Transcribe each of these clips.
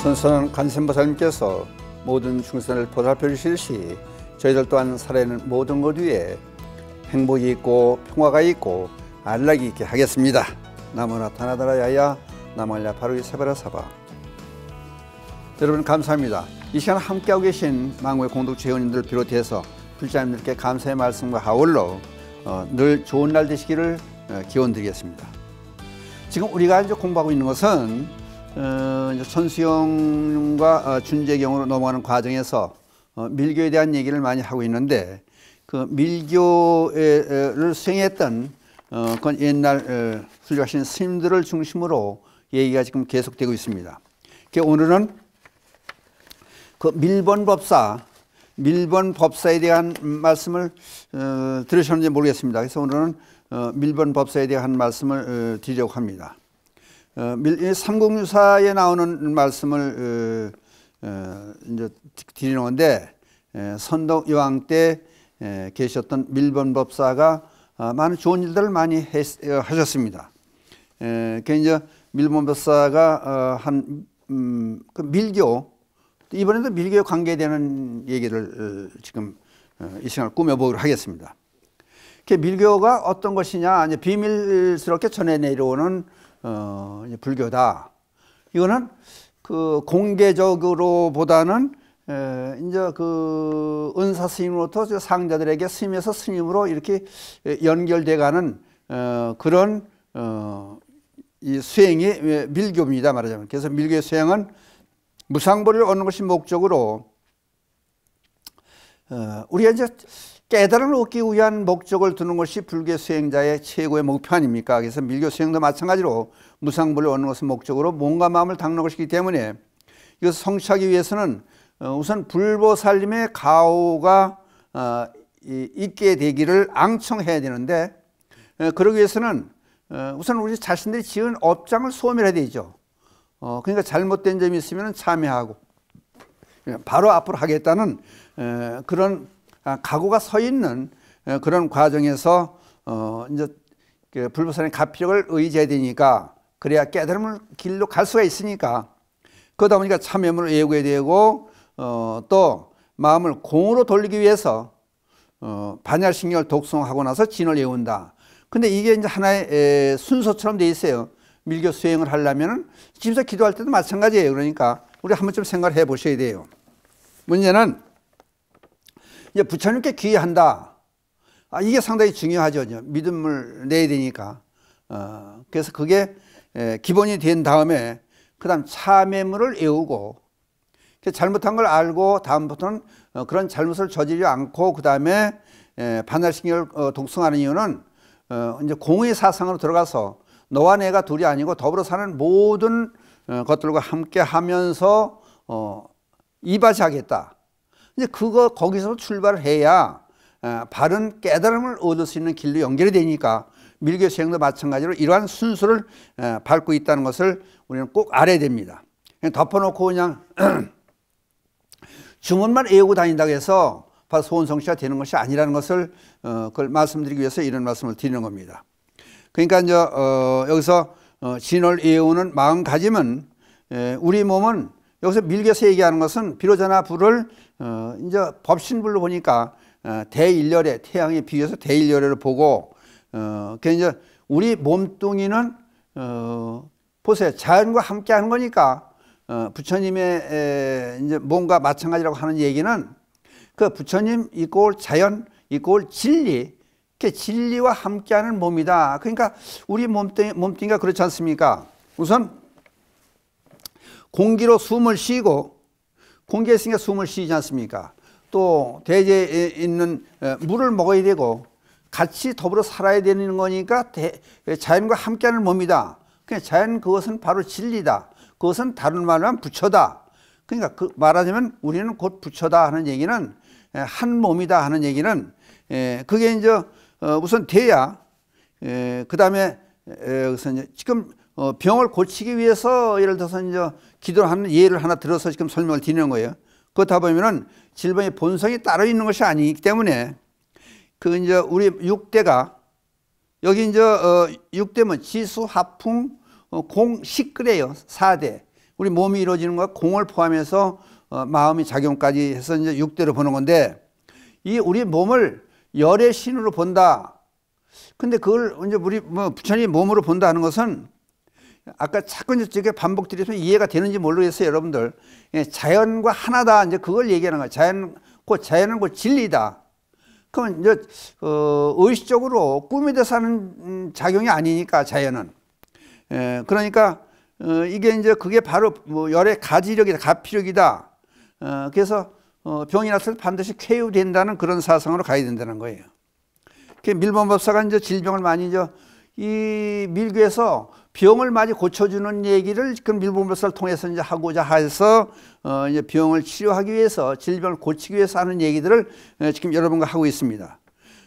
선선 간센보살님께서 모든 중생을 보살펴 주실 시 저희들 또한 살아있는 모든 것 위에 행복이 있고 평화가 있고 안락이 있게 하겠습니다. 나무나 타나다라야야 나말야 바로이 세바라사바 여러분 감사합니다. 이 시간 함께하고 계신 망우의 공동체 회원님들 비롯해서 불자님들께 감사의 말씀과 하울로 어, 늘 좋은 날 되시기를 어, 기원 드리겠습니다. 지금 우리가 이제 공부하고 있는 것은 어, 이제 선수용과 어, 준재경으로 넘어가는 과정에서 어, 밀교에 대한 얘기를 많이 하고 있는데 그 밀교를 수행했던 어, 그건 옛날 어, 훌륭하신 스님들을 중심으로 얘기가 지금 계속되고 있습니다. 그 오늘은 그 밀본 법사, 밀본 법사에 대한 말씀을 어, 들으셨는지 모르겠습니다. 그래서 오늘은 어, 밀본 법사에 대한 말씀을 어, 드리려고 합니다. 어, 삼국유사에 나오는 말씀을 어, 어, 이제 드리는 건데 선덕 여왕 때 계셨던 밀본 법사가 아, 많은 좋은 일들을 많이 하셨습니다. 음, 그 이제 밀본 법사가 한 밀교 이번에도 밀교 관계되는 얘기를 지금 이시간 꾸며보기로 하겠습니다. 밀교가 어떤 것이냐 비밀스럽게 전해 내려오는 어, 불교다. 이거는 그 공개적으로 보다는 이제 그 은사 스님으로부터 상자들에게 스님에서 스님으로 이렇게 연결돼가는 어, 그런 어, 이 수행이 예, 밀교입니다 말하자면 그래서 밀교의 수행은 무상보를 얻는 것이 목적으로 어, 우리가 이제 깨달음을 얻기 위한 목적을 두는 것이 불교 수행자의 최고의 목표 아닙니까? 그래서 밀교 수행도 마찬가지로 무상불을 얻는 것을 목적으로 몸과 마음을 닦는 것이기 때문에 이것을 성취하기 위해서는 어, 우선 불보살님의 가오가 어, 있게 되기를 앙청해야 되는데 어, 그러기 위해서는 우선 우리 자신들이 지은 업장을 소멸해야 되죠. 그러니까 잘못된 점이 있으면 참여하고 예, 바로 앞으로 하겠다는 그런 아, 가구가서 있는 그런 과정에서 어 이제 그 불보살의 가피력을 의지해야 되니까 그래야 깨달음을 길로 갈 수가 있으니까 그러다 보니까 참여물을 외우게 되고 어또 마음을 공으로 돌리기 위해서 어반열신경을독성하고 나서 진을 외운다. 근데 이게 이제 하나의 순서처럼 돼 있어요. 밀교 수행을 하려면 집에서 기도할 때도 마찬가지예요. 그러니까 우리 한번쯤 생각해 을 보셔야 돼요. 문제는 이제 부처님께 귀의한다. 아, 이게 상당히 중요하죠. 믿음을 내야 되니까. 어, 그래서 그게 에, 기본이 된 다음에 그 다음 참회물을 외우고 그 잘못한 걸 알고 다음부터는 어, 그런 잘못을 저지르지 않고 그 다음에 반달신경 어, 동성하는 이유는 어, 이제 공의 사상으로 들어가서 너와 내가 둘이 아니고 더불어 사는 모든 어, 것들과 함께 하면서 어, 이바지하겠다. 이제 그거 거기서 출발 해야 어, 바른 깨달음을 얻을 수 있는 길로 연결이 되니까 밀교 수행도 마찬가지로 이러한 순서를 어, 밟고 있다는 것을 우리는 꼭 알아야 됩니다. 그냥 덮어놓고 그냥 주문만 외우고 다닌다고 해서 바로 소원성취가 되는 것이 아니라는 것을 어, 그걸 말씀드리기 위해서 이런 말씀을 드리는 겁니다. 그러니까 이제 여기서 진월 외우는 마음가짐은 우리 몸은 여기서 밀겨서 얘기하는 것은 비로자나 불을 어, 이제 법신불로 보니까 어, 대일열에 태양에 비해서 대일열에를 보고 어, 그 이제 우리 몸뚱이는 어, 보세요 자연과 함께하는 거니까 어, 부처님의 에, 이제 몸과 마찬가지라고 하는 얘기는 그 부처님 이꼴 자연 이꼴 진리 그 진리와 함께하는 몸이다. 그러니까 우리 몸뚱이 몸뚱이가 그렇지 않습니까? 우선 공기로 숨을 쉬고 공기에 있으니까 숨을 쉬지 않습니까? 또 대제에 있는 어, 물을 먹어야 되고 같이 더불어 살아야 되는 거니까 대, 자연과 함께하는 몸이다. 그러니까 자연 그것은 바로 진리다. 그것은 다른 말로 하면 부처다. 그러니까 그 말하자면 우리는 곧 부처다 하는 얘기는 한 몸이다 하는 얘기는 그게 이제 어, 우선 돼야 그 다음에 지금 어, 병을 고치기 위해서 예를 들어서 이제 기도하는 를 예를 하나 들어서 지금 설명을 드리는 거예요. 그렇다 보면은 질병의 본성이 따로 있는 것이 아니기 때문에 그 이제 우리 육대가 여기 이제 어, 6대면 뭐 지수, 하풍, 어, 공, 식그래요. 4대. 우리 몸이 이루어지는 것 공을 포함해서 어, 마음의 작용까지 해서 이제 6대로 보는 건데 이 우리 몸을 열의 신으로 본다. 근데 그걸 이제 우리 뭐 부처님 몸으로 본다는 것은 아까 사건 저쪽에 반복되려서 이해가 되는지 모르겠어요, 여러분들. 예, 자연과 하나다. 이제 그걸 얘기하는 거예요. 자연, 곧 자연은 곧 진리다. 그러면 이제, 어, 의식적으로 꿈에 대해서 하는 음, 작용이 아니니까, 자연은. 예, 그러니까, 어, 이게 이제 그게 바로 뭐 열의 가지력이다, 가피력이다. 어, 그래서 어, 병이 났을 때 반드시 쾌유된다는 그런 사상으로 가야 된다는 거예요. 밀범법사가 이제 질병을 많이 이제 이 밀교에서 병을 많이 고쳐주는 얘기를 그 밀봉법사를 통해서 이제 하고자 해서 어 이제 병을 치료하기 위해서 질병을 고치기 위해서 하는 얘기들을 어, 지금 여러분과 하고 있습니다.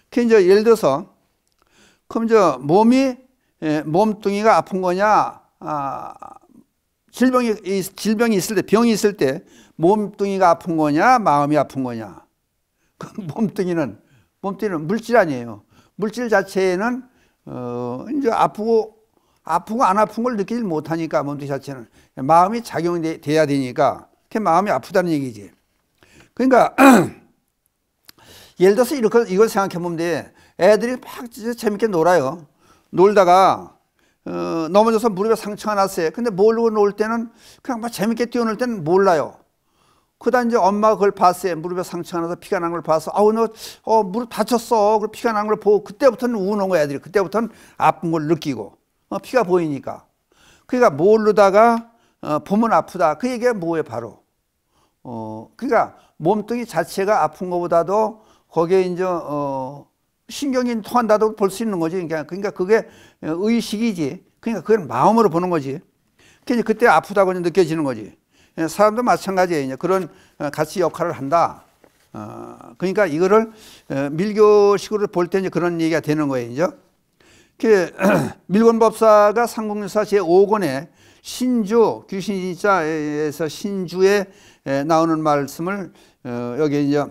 그 이제 예를 들어서 그럼 저 몸이 예, 몸뚱이가 아픈 거냐 아, 질병이 질병이 있을 때 병이 있을 때 몸뚱이가 아픈 거냐 마음이 아픈 거냐 그 몸뚱이는 몸뚱이는 물질 아니에요 물질 자체에는 어 이제 아프고 아프고 안 아픈 걸 느끼질 못하니까 몸뚱이 자체는 마음이 작용돼야 이 되니까 그게 마음이 아프다는 얘기지. 그러니까 예를 들어서 이렇게 이걸 생각해 보면 돼. 애들이 막 재밌게 놀아요. 놀다가 어, 넘어져서 무릎에 상처가 났어요. 근데 모르고 놀 때는 그냥 막 재밌게 뛰어놀 때는 몰라요. 그다 이제 엄마가 그걸 봤어요. 무릎에 상처가 나서 피가 난 걸 봐서 아우 너 어, 무릎 다쳤어. 그 피가 난 걸 보고 그때부터는 우는 거야 애들이. 그때부터는 아픈 걸 느끼고 어, 피가 보이니까. 그러니까 모르다가 어, 보면 아프다. 그 얘기가 뭐예요, 바로. 어, 그러니까 몸뚱이 자체가 아픈 것보다도 거기에 이제 어, 신경이 통한다도 볼 수 있는 거지. 그러니까, 그러니까 그게 어, 의식이지. 그러니까 그걸 마음으로 보는 거지. 그러니까 그때 아프다고 느껴지는 거지. 예, 사람도 마찬가지예요. 그런 어, 같이 역할을 한다. 어, 그러니까 이거를 밀교식으로 볼 때 그런 얘기가 되는 거예요. 이제. 밀권법사가 상공유사 제5권에 신주 귀신자에서 신주에 나오는 말씀을 어, 여기 이제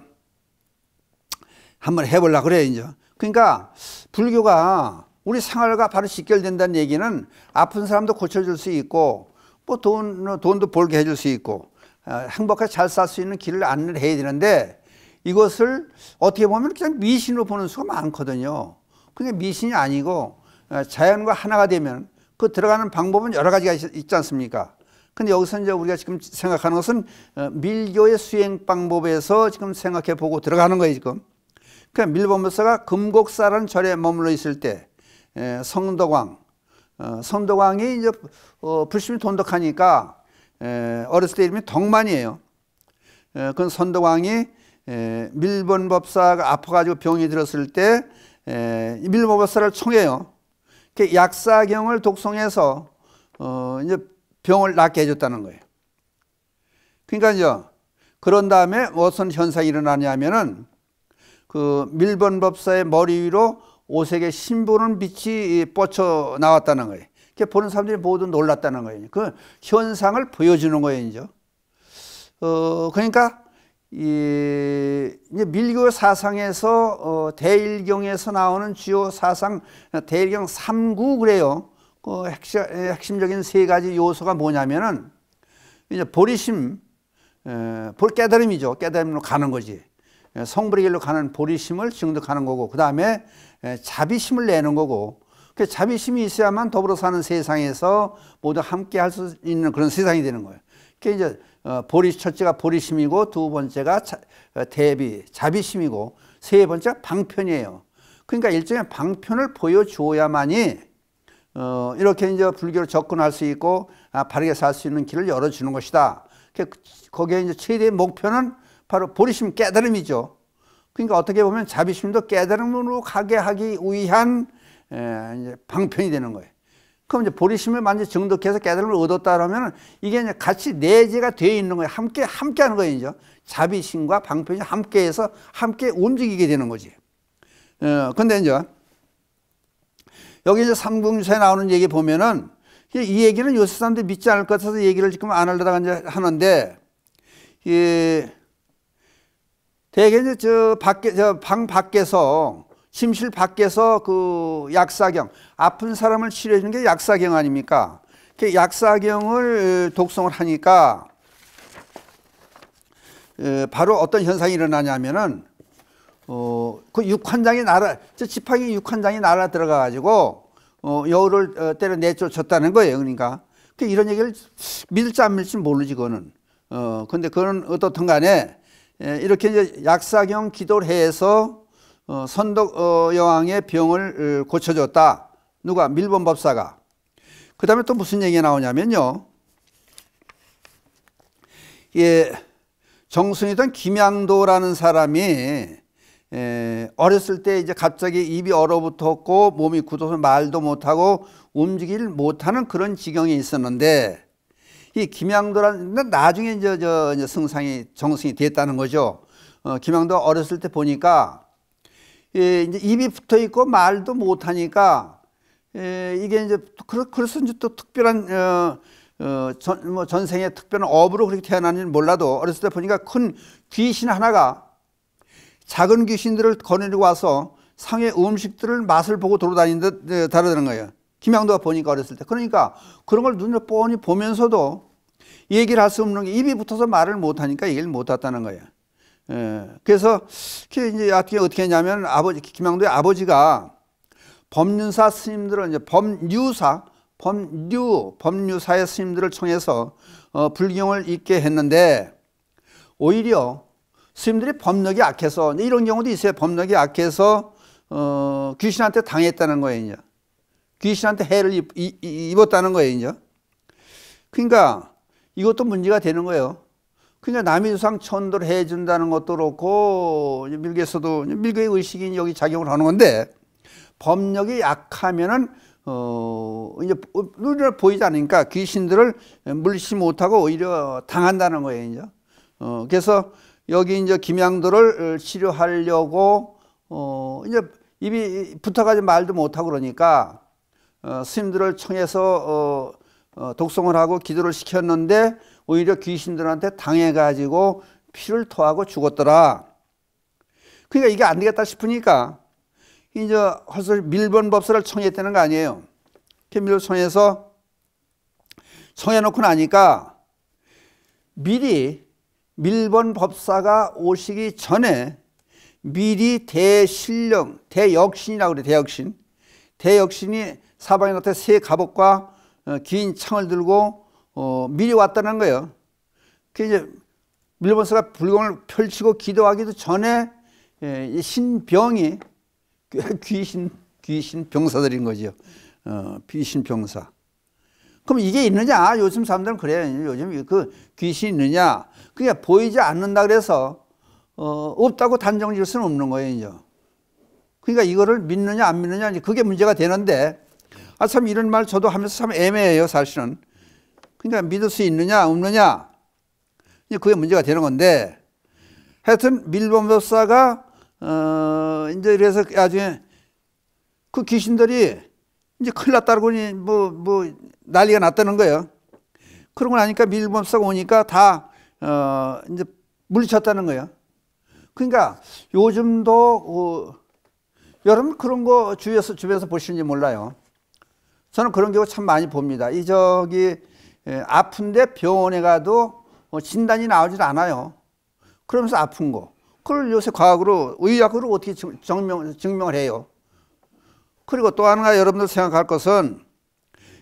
한번 해보려 그래 이제 그러니까 불교가 우리 생활과 바로 직결된다는 얘기는 아픈 사람도 고쳐줄 수 있고 뭐 돈, 어, 돈도 벌게 해줄 수 있고 어, 행복하게 잘 살 수 있는 길을 안내 해야 되는데 이것을 어떻게 보면 그냥 미신으로 보는 수가 많거든요. 그게 미신이 아니고 어, 자연과 하나가 되면 그 들어가는 방법은 여러 가지가 있지 않습니까? 근데 여기서 이제 우리가 지금 생각하는 것은 어, 밀교의 수행 방법에서 지금 생각해 보고 들어가는 거예요, 지금. 그 그러니까 밀범법사가 금곡사라는 절에 머물러 있을 때 성도광, 성도광이 어, 이제 불심이 돈독하니까 어렸을 때 이름이 덕만이에요. 그 선도광이 밀범법사가 아파가지고 병이 들었을 때 밀범법사를 청해요. 이 약사경을 독송해서 어 이제 병을 낫게 해줬다는 거예요. 그러니까 이제 그런 다음에 무슨 현상이 일어나냐면은 그 밀번 법사의 머리 위로 오색의 신부는 빛이 뻗쳐 나왔다는 거예요. 이렇게 보는 사람들이 모두 놀랐다는 거예요. 그 현상을 보여주는 거예요, 이제. 어, 그러니까 이 이제 밀교 사상에서 어, 대일경에서 나오는 주요 사상 대일경 3구 그래요. 그 핵심, 적인세 가지 요소가 뭐냐면은 이제 보리심 에, 볼 깨달음이죠. 깨달음으로 가는 거지. 성불의 길로 가는 보리심을 증득하는 거고 그 다음에 자비심을 내는 거고 그 자비심이 있어야만 더불어 사는 세상에서 모두 함께 할 수 있는 그런 세상이 되는 거예요. 그 이제 어, 보리 첫째가 보리심이고 두 번째가 자, 어, 대비 자비심이고 세 번째가 방편이에요. 그러니까 일종의 방편을 보여주어야만이 어, 이렇게 이제 불교로 접근할 수 있고 아, 바르게 살 수 있는 길을 열어주는 것이다. 그, 거기에 이제 최대의 목표는 바로 보리심 깨달음이죠. 그러니까 어떻게 보면 자비심도 깨달음으로 가게 하기 위한 에, 이제 방편이 되는 거예요. 그럼 이제 보리심을 만지 정독해서 깨달음을 얻었다 라면 이게 이제 같이 내재가 되어 있는 거예요. 함께 함께 하는 거예요. 자비심과 방편이 함께해서 함께 움직이게 되는 거지. 어, 근데 이제 여기 이제 삼국유사에 나오는 얘기 보면은 이 얘기는 요새 사람들이 믿지 않을 것 같아서 얘기를 지금 안 하려다가 이제 하는데 이 대개 이제 저 밖에 저 방 밖에서 심실 밖에서 그 약사경, 아픈 사람을 치료해 주는 게 약사경 아닙니까? 그 약사경을 독성을 하니까 바로 어떤 현상이 일어나냐면은 어, 그 육환장이 날아, 저 지팡이 육환장이 날아 들어가 가지고 어, 여우를 어, 때려 내쫓았다는 거예요. 그러니까 그 이런 얘기를 믿을지 안 믿을지 모르지 그거는. 어, 근데 그건 어떻든 간에 에, 이렇게 이제 약사경 기도를 해서 어, 선덕 어, 여왕의 병을 어, 고쳐줬다. 누가? 밀본 법사가. 그 다음에 또 무슨 얘기가 나오냐면요. 예, 정승이던 김양도라는 사람이 에, 예, 어렸을 때 이제 갑자기 입이 얼어붙었고 몸이 굳어서 말도 못하고 움직일 못하는 그런 지경이 있었는데 이 김양도라는 나중에 이제, 저, 이제 승상이 정승이 됐다는 거죠. 어, 김양도 어렸을 때 보니까 예, 이제 입이 붙어 있고 말도 못 하니까 예, 이게 이제 그래서 이제 또 특별한 어, 어, 뭐 전생의 특별한 업으로 그렇게 태어나는지 몰라도 어렸을 때 보니까 큰 귀신 하나가 작은 귀신들을 거느리고 와서 상의 음식들을 맛을 보고 돌아다니는 듯 예, 다르다는 거예요. 김양도가 보니까 어렸을 때. 그러니까 그런 걸 눈으로 뻔히 보면서도 얘기를 할 수 없는 게 입이 붙어서 말을 못하니까 얘기를 못했다는 거예요. 예. 그래서 이제 어떻게 어떻게 했냐면 아버지 김양도의 아버지가 법륜사 스님들을 이제 법유사 법류 법류사의 스님들을 통해서 어, 불경을 읽게 했는데 오히려 스님들이 법력이 약해서 이런 경우도 있어요. 법력이 약해서 어, 귀신한테 당했다는 거예요. 이제. 귀신한테 해를 입, 입, 입었다는 거예요. 이제. 그러니까 이것도 문제가 되는 거예요. 그냥 남이상 의 천도를 해준다는 것도 그렇고 밀개에서도 밀개의 의식이 여기 작용을 하는 건데 법력이 약하면은 어 이제 눈에 보이지 않으니까 귀신들을 물리지 못하고 오히려 당한다는 거예요 이제 어 그래서 여기 이제 김양도를 치료하려고 어 이제 입이 붙어가지 말도 못하고 그러니까 어 스님들을 청해서 어, 어 독송을 하고 기도를 시켰는데 오히려 귀신들한테 당해가지고 피를 토하고 죽었더라. 그러니까 이게 안 되겠다 싶으니까 이제 허슬 밀번 법서를 청했다는 거 아니에요. 밀번 청해서 청해놓고 나니까 미리 밀번 법사가 오시기 전에 미리 대신령, 대역신이라고 그래, 대역신. 대역신이 사방에 나타 새 갑옷과 어, 긴 창을 들고 어, 미리 왔다는 거예요. 그 이제 밀본스가 불공을 펼치고 기도하기도 전에 예, 신병이 귀신 귀신 병사들인 거죠. 어, 귀신 병사. 그럼 이게 있느냐? 요즘 사람들은 그래요. 요즘 그귀신 있느냐? 그게 보이지 않는다 그래서 어, 없다고 단정 지을 수는 없는 거예요, 이제. 그러니까 이거를 믿느냐 안 믿느냐 이제 그게 문제가 되는데 아참 이런 말 저도 하면서 참 애매해요, 사실은. 그러니까 믿을 수 있느냐 없느냐 그게 문제가 되는 건데 하여튼 밀본 법사가 어 이제 이래서 나중에 그 귀신들이 이제 큰일 났다고 뭐뭐 뭐 난리가 났다는 거예요. 그런 걸나니까 밀본 법사가 오니까 다어 이제 물리쳤다는 거예요. 그러니까 요즘도 어, 여러분 그런 거 주위에서 주변에서 보시는지 몰라요. 저는 그런 경우 참 많이 봅니다. 이 저기 예, 아픈데 병원에 가도 뭐 진단이 나오질 않아요. 그러면서 아픈 거. 그걸 요새 과학으로 의학으로 어떻게 증명, 증명을 해요. 그리고 또 하나 여러분들 생각할 것은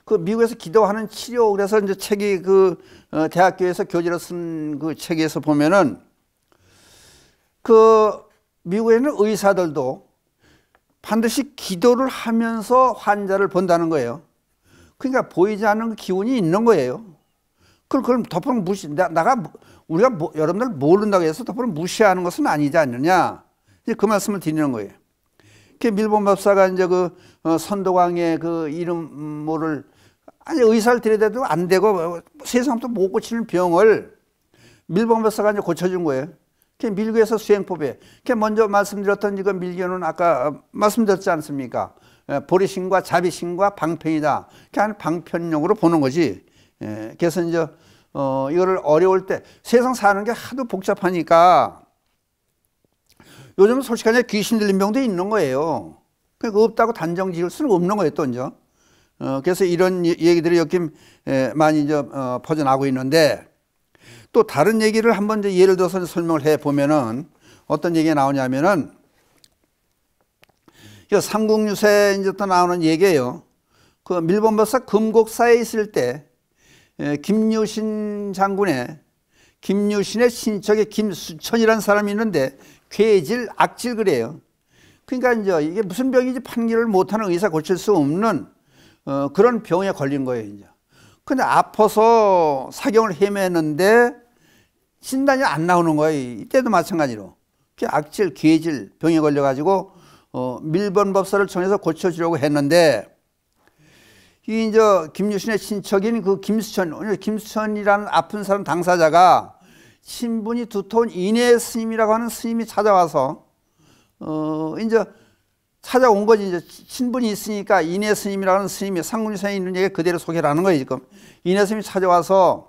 그 미국에서 기도하는 치료 그래서 이제 책이 그 어, 대학교에서 교재로 쓴 그 책에서 보면은 그 미국에는 의사들도 반드시 기도를 하면서 환자를 본다는 거예요. 그러니까 보이지 않는 기운이 있는 거예요. 그럼 그럼 덮어 무시 나, 가 뭐, 우리가 뭐, 여러분들 모른다고 해서 덮어 무시하는 것은 아니지 않느냐 이제 그 말씀을 드리는 거예요. 그 밀본 법사가 이제 그 어, 선도광의 그 이름 모를 아니 의사를 들여대도 안 되고 어, 세상부터 못 고치는 병을 밀본 법사가 이제 고쳐준 거예요. 그 밀교에서 수행법에 그 먼저 말씀드렸던 이거 그 밀교는 아까 어, 말씀드렸지 않습니까? 예, 보리신과 자비신과 방편이다. 그냥 그러니까 방편용으로 보는 거지. 예, 그래서 이제 어, 이거를 어려울 때 세상 사는 게 하도 복잡하니까 요즘 은솔직하게 귀신 들린 병도 있는 거예요. 그러니까 없다고 단정 지을 수는 없는 거예요, 또 이제. 어, 그래서 이런 얘기들이 여긴 예, 많이 이제 어, 퍼져나고 있는데 또 다른 얘기를 한 번 이제 예를 들어서 설명을 해 보면은 어떤 얘기가 나오냐면은 이 그 삼국유세 이제 또 나오는 얘기예요. 그 밀본버사 금곡사에 있을 때 김유신 장군의 김유신의 신척에 김수천이라는 사람이 있는데 괴질 악질 그래요. 그러니까 이제 이게 무슨 병인지 판결을 못하는 의사 고칠 수 없는 어, 그런 병에 걸린 거예요 이제. 근데 아파서 사경을 헤매는데 진단이 안 나오는 거예요. 이때도 마찬가지로 악질, 괴질 병에 걸려가지고 어, 밀번 법사를 청해서 고쳐주려고 했는데 이 이제 김유신의 친척인 그 김수천, 김수천이라는 아픈 사람 당사자가 신분이 두터운 인해 스님이라고 하는 스님이 찾아와서 어 이제 찾아온 거지 이제 신분이 있으니까 인해 스님이라는 스님이 상군이사에 있는 얘기 그대로 소개를 하는 거예요 지금 인해 스님이 찾아와서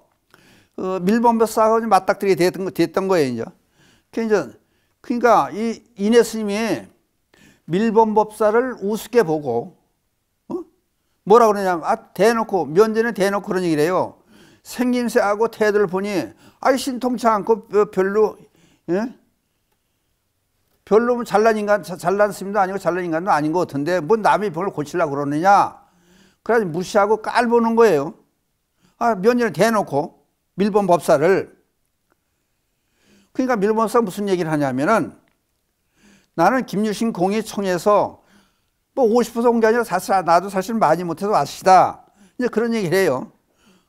어, 밀범법사하고 맞닥뜨리게 됐던, 됐던 거예요 이제. 그 이제 그러니까 이 인해 스님이 밀본 법사를 우습게 보고 어? 뭐라 그러냐 면아 대놓고 면제는 대놓고 그런 얘기래요 생김새하고 태도를 보니 아이 신통치 않고 그 별로 예? 별로 잘난 인간 잘난 스님도 아니고 잘난 인간도 아닌 것 같은데 뭐 남의 병을 고치려고 그러느냐 그래서 무시하고 깔보는 거예요 아 면제를 대놓고 밀본 법사를 그러니까 밀본 법사 무슨 얘기를 하냐면은 나는 김유신 공의 총에서 뭐50% 온게 아니라 사실 나도 사실 많이 못해서 아시다. 이제 그런 얘기를 해요.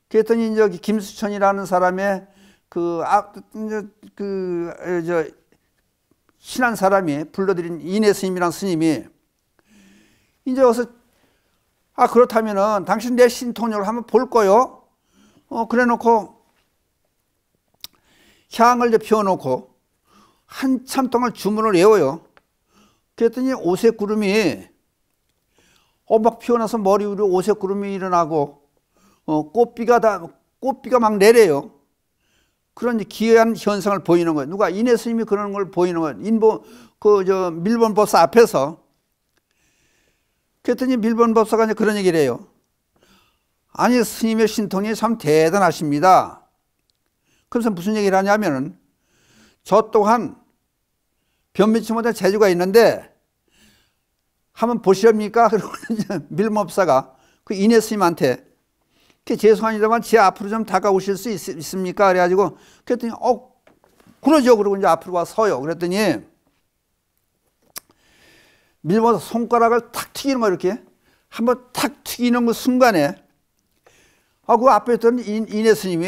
그랬더니 이제 김수천이라는 사람의 그, 아, 이제 그, 저, 신한 사람이 불러드린 이내 스님이란 스님이 이제 와서 아, 그렇다면은 당신 내 신통력을 한번 볼 거요. 어, 그래 놓고 향을 이제 피워놓고 한참 동안 주문을 외워요. 그랬더니 오색 구름이 어막 피어나서 머리 위로 오색 구름이 일어나고 어 꽃비가 다 꽃비가 막 내려요. 그런 기이한 현상을 보이는 거예요. 누가 이해 스님이 그런 걸 보이는 거예요. 인보 그 저 밀본 법사 앞에서 그랬더니 밀본 법사가 이제 그런 얘기를 해요. 아니 스님의 신통이 참 대단하십니다. 그래서 무슨 얘기를 하냐면은 저 또한 변비치마다 재주가 있는데 한번 보시렵니까? 그리고 밀법사가 그 이내 스님한테 죄송합니다만 제 앞으로 좀 다가오실 수 있, 습니까 그래가지고 그랬더니 어 그러죠 그러고 이제 앞으로 와 서요 그랬더니 밀면서 손가락을 탁 튀기는 거 이렇게 한번 탁 튀기는 그 순간에 아그 앞에 있던 이내 스님이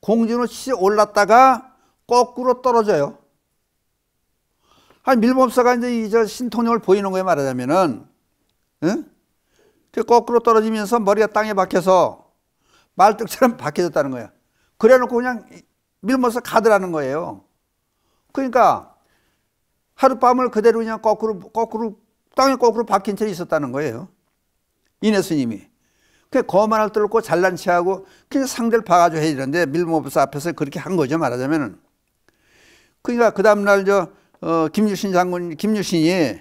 공중으로 치 올랐다가 거꾸로 떨어져요 아니 밀법사가 이제 이 저 신통력을 보이는 거에 말하자면은 응? 그 거꾸로 떨어지면서 머리가 땅에 박혀서 말뚝처럼 박혀졌다는 거예요 그래놓고 그냥 밀면서 가더라는 거예요. 그러니까 하룻밤을 그대로 그냥 거꾸로 거꾸로 땅에 거꾸로 박힌 채 있었다는 거예요. 이내 스님이. 그 거만을 떨고 잘난 체하고 그냥 상대를 봐가지고 해야 되는데 밀모법사 앞에서 그렇게 한 거죠 말하자면은. 그러니까 그 다음날 저 어, 김유신 장군, 김유신이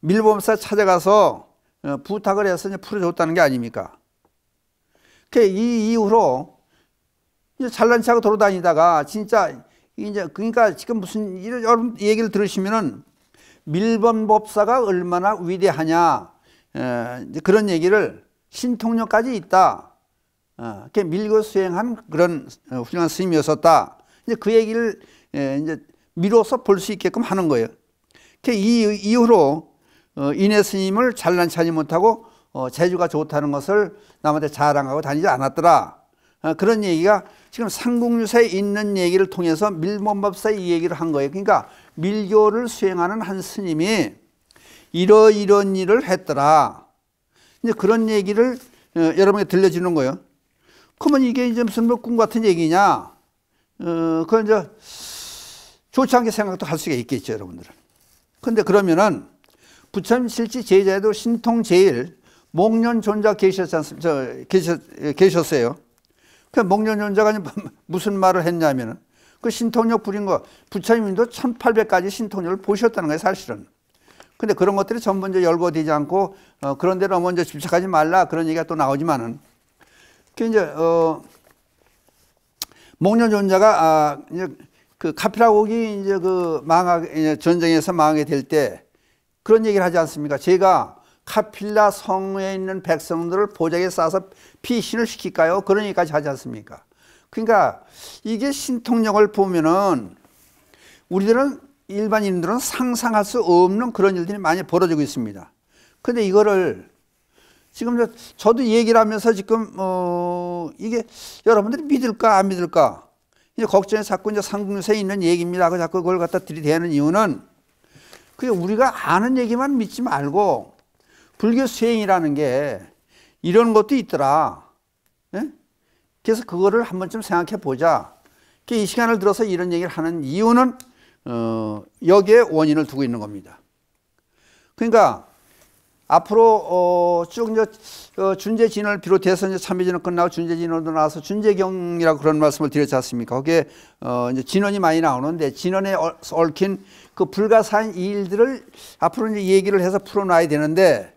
밀보험사 찾아가서 어, 부탁을 해서 이제 풀어줬다는 게 아닙니까? 그이 이후로 이제 잘난 척하고 돌아다니다가 진짜 이제 그러니까 지금 무슨 이런 여러분 얘기를 들으시면은 밀범 법사가 얼마나 위대하냐 에, 그런 얘기를 신통력까지 있다. 어, 밀고 수행한 그런 어, 훌륭한 스님이었었다. 이제 그 얘기를 에, 이제 미뤄서 볼 수 있게끔 하는 거예요. 그러니까 이 이후로 어, 이내 스님을 잘난 체지 못하고 어, 재주가 좋다는 것을 남한테 자랑하고 다니지 않았더라. 어, 그런 얘기가 지금 상국유사에 있는 얘기를 통해서 밀본법사의 얘기를 한 거예요. 그러니까 밀교를 수행하는 한 스님이 이러이런 일을 했더라. 이제 그런 얘기를 여러분에게 들려주는 거예요. 그러면 이게 이제 무슨 꿈 같은 얘기냐? 어, 그건 이제 좋지 않게 생각도 할 수가 있겠죠, 여러분들은. 근데 그러면은 부처님 실지 제자에도 신통 제일 목련 존자 계셨지 않습니까? 계셨, 예, 계셨어요. 그 목련 존자가 뭐, 무슨 말을 했냐면그 신통력 부린 거 부처님도 1800까지 신통력을 보셨다는 거예요, 사실은. 근데 그런 것들이 전부 이제 열거되지 않고 어, 그런 데로 먼저 뭐 집착하지 말라 그런 얘기가 또 나오지만은 그 이제 어 목련존자가 아 이제 그 카피라곡이 이제 그 망하 전쟁에서 망하게 될 때 그런 얘기를 하지 않습니까? 제가 카필라 성에 있는 백성들을 보자기에 싸서 피신을 시킬까요? 그런 얘까지 하지 않습니까? 그러니까 이게 신통력을 보면은 우리들은 일반인들은 상상할 수 없는 그런 일들이 많이 벌어지고 있습니다. 근데 이거를 지금 저도 얘기를 하면서 지금 어 이게 여러분들이 믿을까 안 믿을까 이제 걱정이 자꾸 이제 상공세에 있는 얘기입니다. 그 자꾸 그걸 갖다 들이대는 이유는 그 우리가 아는 얘기만 믿지 말고 불교 수행이라는 게 이런 것도 있더라. 예? 그래서 그거를 한 번쯤 생각해 보자. 이 시간을 들어서 이런 얘기를 하는 이유는 어, 여기에 원인을 두고 있는 겁니다. 그러니까 앞으로 어, 쭉 이제 어, 준재 진을 비롯해서 이제 참여 진원 끝나고 준재 진으로 나와서 준재경이라고 그런 말씀을 드렸지 않습니까? 거기에 어, 이제 진원이 많이 나오는데 진원에 얽힌 그 불가사의 일들을 앞으로 이제 얘기를 해서 풀어놔야 되는데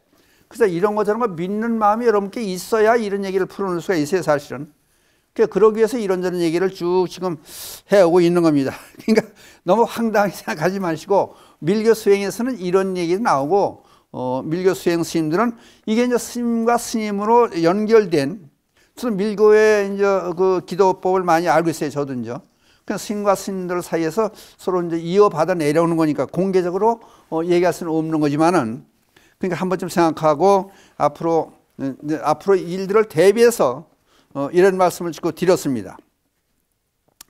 그래서 이런 거 저런 거 믿는 마음이 여러분께 있어야 이런 얘기를 풀어놓을 수가 있어요 사실은. 그러 그러니까 그러기 위해서 이런저런 얘기를 쭉 지금 해오고 있는 겁니다. 그러니까 너무 황당하게 생각하지 마시고 밀교 수행에서는 이런 얘기도 나오고 어, 밀교 수행 스님들은 이게 이제 스님과 스님으로 연결된 저는 밀교의 이제 그 기도법을 많이 알고 있어요. 저도 이제. 그냥 스님과 스님들 사이에서 서로 이제 이어받아 내려오는 거니까 공개적으로 어, 얘기할 수는 없는 거지만은 그러니까 한 번쯤 생각하고 앞으로 네, 네, 앞으로 일들을 대비해서 어, 이런 말씀을 짓고 드렸습니다.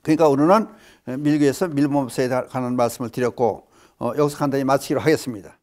그러니까 오늘은 밀교에서 밀몸세에 관한 말씀을 드렸고 어, 여기서 간단히 마치기로 하겠습니다.